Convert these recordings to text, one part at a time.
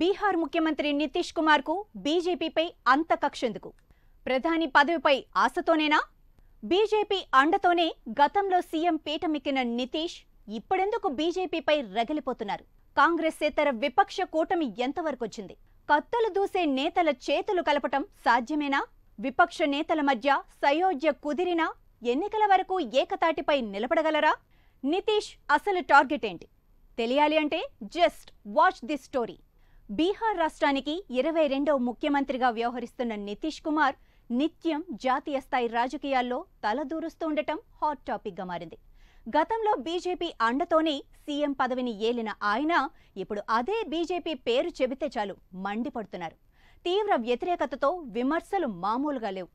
బీహార్ ముఖ్యమంత్రి నితీష్ కుమార్కు బీజేపీపై అంత కక్షెందుకు ప్రధాని పదవిపై ఆశతోనేనా బీజేపీ అండతోనే గతంలో సీఎం పీఠమెక్కిన నితీష్ ఇప్పుడెందుకు బీజేపీపై రగిలిపోతున్నారు కాంగ్రెసేతర విపక్ష కూటమి ఎంతవరకొచ్చింది కత్తులు దూసే నేతల చేతులు కలపటం సాధ్యమేనా విపక్ష నేతల మధ్య సయోధ్య కుదిరినా ఎన్నికల వరకు ఏకతాటిపై నిలబడగలరా నితీష్ అసలు టార్గెట్ ఏంటి తెలియాలి అంటే just watch this story Bihar రాష్ట్రానికి ఇరవై రెండవ ముఖ్యమంత్రిగా వ్యవహరిస్తున్న నితీష్ కుమార్ నిత్యం జాతీయ స్థాయి రాజకీయాల్లో తలదూరుస్తూ ఉండటం హాట్ టాపిక్గా మారింది గతంలో బీజేపీ అండతోనే సీఎం పదవిని ఏలిన ఆయన ఇప్పుడు అదే బీజేపీ పేరు చెబితే చాలు మండిపడుతున్నారు తీవ్ర వ్యతిరేకతతో విమర్శలు మామూలుగా లేవు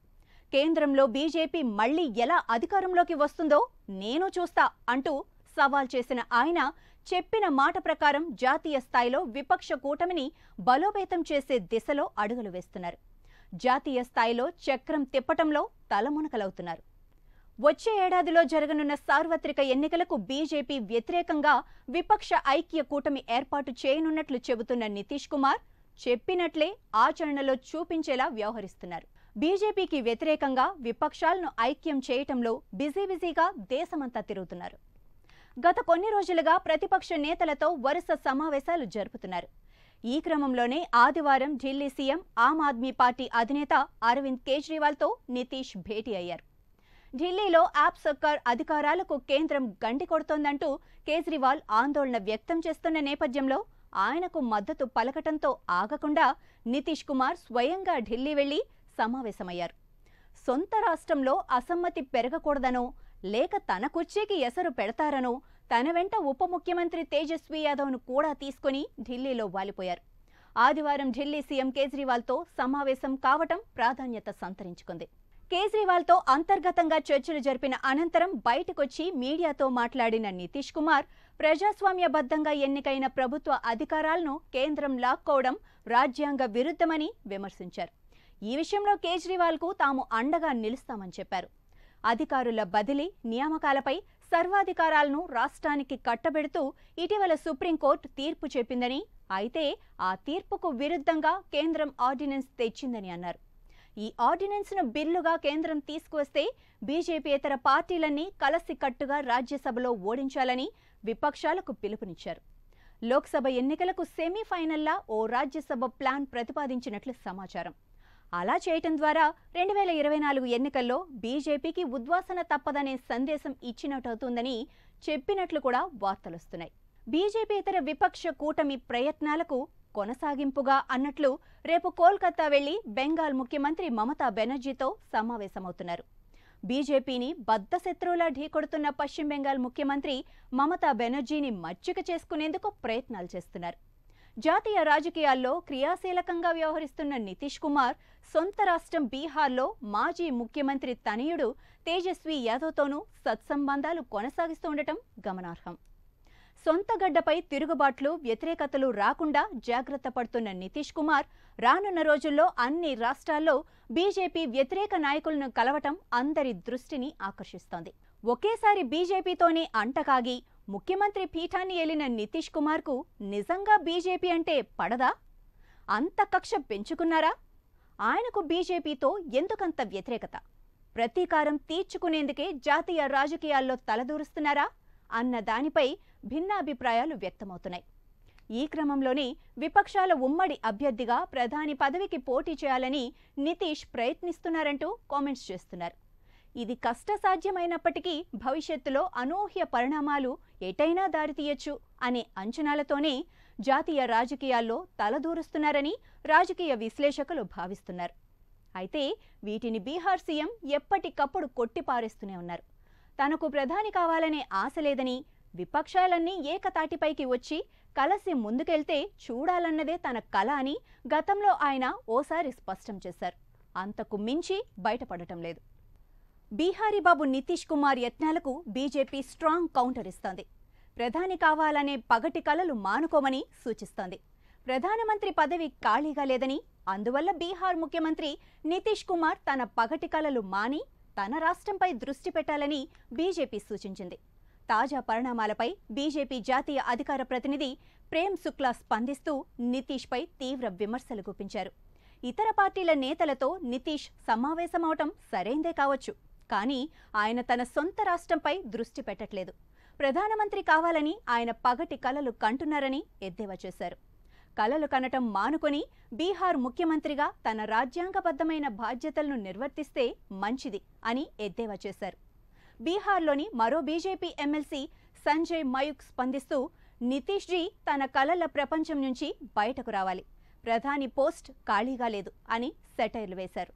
కేంద్రంలో బీజేపీ మళ్లీ ఎలా అధికారంలోకి వస్తుందో నేను చూస్తా అంటూ సవాల్ చేసిన ఆయన చెప్పిన మాట ప్రకారం జాతీయ స్థాయిలో విపక్ష కూటమిని బలోపేతం చేసే దిశలో అడుగులు వేస్తున్నారు జాతీయ స్థాయిలో చక్రం తిప్పటంలో తలమునకలవుతున్నారు వచ్చే ఏడాదిలో జరగనున్న సార్వత్రిక ఎన్నికలకు బీజేపీ వ్యతిరేకంగా విపక్ష ఐక్య కూటమి ఏర్పాటు చేయనున్నట్లు చెబుతున్న నితీష్ కుమార్ చెప్పినట్లే ఆచరణలో చూపించేలా వ్యవహరిస్తున్నారు బీజేపీకి వ్యతిరేకంగా విపక్షాలను ఐక్యం చేయటంలో బిజీ బిజీగా దేశమంతా తిరుగుతున్నారు గత కొన్ని రోజులుగా ప్రతిపక్ష నేతలతో వరుస సమావేశాలు జరుపుతున్నారు ఈ క్రమంలోనే ఆదివారం ఢిల్లీ సీఎం ఆమ్ ఆద్మీ పార్టీ అధినేత అరవింద్ కేజ్రీవాల్తో నితీష్ భేటీ అయ్యారు ఢిల్లీలో యాప్ సర్కార్ అధికారాలకు కేంద్రం గండి కొడుతోందంటూ కేజ్రీవాల్ ఆందోళన వ్యక్తం చేస్తున్న నేపథ్యంలో ఆయనకు మద్దతు పలకటంతో ఆగకుండా నితీష్ కుమార్ స్వయంగా ఢిల్లీ వెళ్లి సమావేశమయ్యారు సొంత రాష్ట్రంలో అసమ్మతి పెరగకూడదనో లేక తన కుర్చీకి ఎసరు పెడతారనో తన వెంట ఉప ముఖ్యమంత్రి తేజస్వి యాదవ్ను కూడా తీసుకుని ఢిల్లీలో వాలిపోయారు ఆదివారం ఢిల్లీ సీఎం కేజ్రీవాల్తో సమావేశం కావటం ప్రాధాన్యత సంతరించుకుంది కేజ్రీవాల్తో అంతర్గతంగా చర్చలు జరిపిన అనంతరం బయటకొచ్చి మీడియాతో మాట్లాడిన నితీష్ కుమార్ ప్రజాస్వామ్యబద్ధంగా ఎన్నికైన ప్రభుత్వ అధికారాలను కేంద్రం లాక్కోవడం రాజ్యాంగ విరుద్ధమని విమర్శించారు ఈ విషయంలో కేజ్రీవాల్కు తాము అండగా నిలుస్తామని చెప్పారు అధికారుల బదిలీ నియామకాలపై సర్వాధికారాలను రాష్ట్రానికి కట్టబెడుతూ ఇటీవల సుప్రీంకోర్టు తీర్పు చెప్పిందని అయితే ఆ తీర్పుకు విరుద్ధంగా కేంద్రం ఆర్డినెన్స్ తెచ్చిందని అన్నారు ఈ ఆర్డినెన్స్ను బిల్లుగా కేంద్రం తీసుకువస్తే బీజేపీయేతర పార్టీలన్నీ కలసికట్టుగా రాజ్యసభలో ఓడించాలని విపక్షాలకు పిలుపునిచ్చారు లోక్సభ ఎన్నికలకు సెమీఫైనల్లా ఓ రాజ్యసభ ప్లాన్ ప్రతిపాదించినట్లు సమాచారం అలా చేయటం ద్వారా రెండు వేల ఇరవై నాలుగు ఎన్నికల్లో బీజేపీకి ఉద్వాసన తప్పదనే సందేశం ఇచ్చినట్టవుతుందని చెప్పినట్లు కూడా వార్తలొస్తున్నాయి బీజేపీ ఇతర విపక్ష కూటమి ప్రయత్నాలకు కొనసాగింపుగా అన్నట్లు రేపు కోల్కతా వెళ్లి బెంగాల్ ముఖ్యమంత్రి మమతా బెనర్జీతో సమావేశమవుతున్నారు బీజేపీని బద్దశత్రువులా ఢీకొడుతున్న పశ్చిమ బెంగాల్ ముఖ్యమంత్రి మమతా బెనర్జీని మచ్చిక చేసుకునేందుకు ప్రయత్నాలు చేస్తున్నారు జాతీయ రాజకీయాల్లో క్రియాశీలకంగా వ్యవహరిస్తున్న నితీష్ కుమార్ సొంత రాష్ట్రం బీహార్లో మాజీ ముఖ్యమంత్రి తనయుడు తేజస్వి యాదవ్తోనూ సత్సంబంధాలు కొనసాగిస్తుండటం గమనార్హం సొంత గడ్డపై తిరుగుబాట్లు వ్యతిరేకతలు రాకుండా జాగ్రత్త పడుతున్న నితీష్ కుమార్ రానున్న రోజుల్లో అన్ని రాష్ట్రాల్లో బీజేపీ వ్యతిరేక నాయకులను కలవటం అందరి దృష్టిని ఆకర్షిస్తోంది ఒకేసారి బీజేపీతోనే అంటకాగి ముఖ్యమంత్రి పీఠాన్ని ఏలిన నితీష్ కుమార్కు నిజంగా బీజేపీ అంటే పడదా అంత కక్ష పెంచుకున్నారా ఆయనకు బీజేపీతో ఎందుకంత వ్యతిరేకత ప్రతీకారం తీర్చుకునేందుకే జాతీయ రాజకీయాల్లో తలదూరుస్తున్నారా అన్న దానిపై భిన్నాభిప్రాయాలు వ్యక్తమవుతున్నాయి ఈ క్రమంలోనే విపక్షాల ఉమ్మడి అభ్యర్థిగా ప్రధాని పదవికి పోటీ చేయాలని నితీష్ ప్రయత్నిస్తున్నారంటూ కామెంట్స్ చేస్తున్నారు ఇది కష్టసాధ్యమైనప్పటికీ భవిష్యత్తులో అనూహ్య పరిణామాలు ఎటైనా దారితీయచ్చు అనే అంచనాలతోనే జాతీయ రాజకీయాల్లో తలదూరుస్తున్నారని రాజకీయ విశ్లేషకులు భావిస్తున్నారు అయితే వీటిని బీహార్ సీఎం ఎప్పటికప్పుడు కొట్టిపారేస్తూనే ఉన్నారు తనకు ప్రధాని కావాలనే ఆశ లేదని విపక్షాలన్నీ ఏకతాటిపైకి వచ్చి కలసి ముందుకెళ్తే చూడాలన్నదే తన కళ అని గతంలో ఆయన ఓసారి స్పష్టం చేశారు అంతకు మించి బయటపడటం లేదు బీహారీ బాబు నితీష్ కుమార్ యత్నాలకు బీజేపీ స్ట్రాంగ్ కౌంటర్ ఇస్తోంది ప్రధాని కావాలనే పగటి కలలు మానుకోమని సూచిస్తోంది ప్రధానమంత్రి పదవి ఖాళీగా లేదని అందువల్ల బీహార్ ముఖ్యమంత్రి నితీష్ కుమార్ తన పగటి కలలు మాని తన రాష్ట్రంపై దృష్టి పెట్టాలని బీజేపీ సూచించింది తాజా పరిణామాలపై బీజేపీ జాతీయ అధికార ప్రతినిధి ప్రేమ్ శుక్లా స్పందిస్తూ నితీష్పై తీవ్ర విమర్శలు గుప్పించారు ఇతర పార్టీల నేతలతో నితీష్ సమావేశమవటం సరైందే కావచ్చు కానీ ఆయన తన సొంత రాష్ట్రంపై దృష్టి పెట్టట్లేదు ప్రధానమంత్రి కావాలని ఆయన పగటి కలలు కంటున్నారని ఎద్దేవా చేశారు కలలు కనటం మానుకొని బీహార్ ముఖ్యమంత్రిగా తన రాజ్యాంగబద్ధమైన బాధ్యతలను నిర్వర్తిస్తే మంచిది అని ఎద్దేవా చేశారు బీహార్లోని మరో బీజేపీ ఎమ్మెల్సీ సంజయ్ మయూక్ స్పందిస్తూ నితీష్జీ తన కలల ప్రపంచం నుంచి బయటకు రావాలి ప్రధాని పోస్ట్ ఖాళీగా లేదు అని సెటైర్లు వేశారు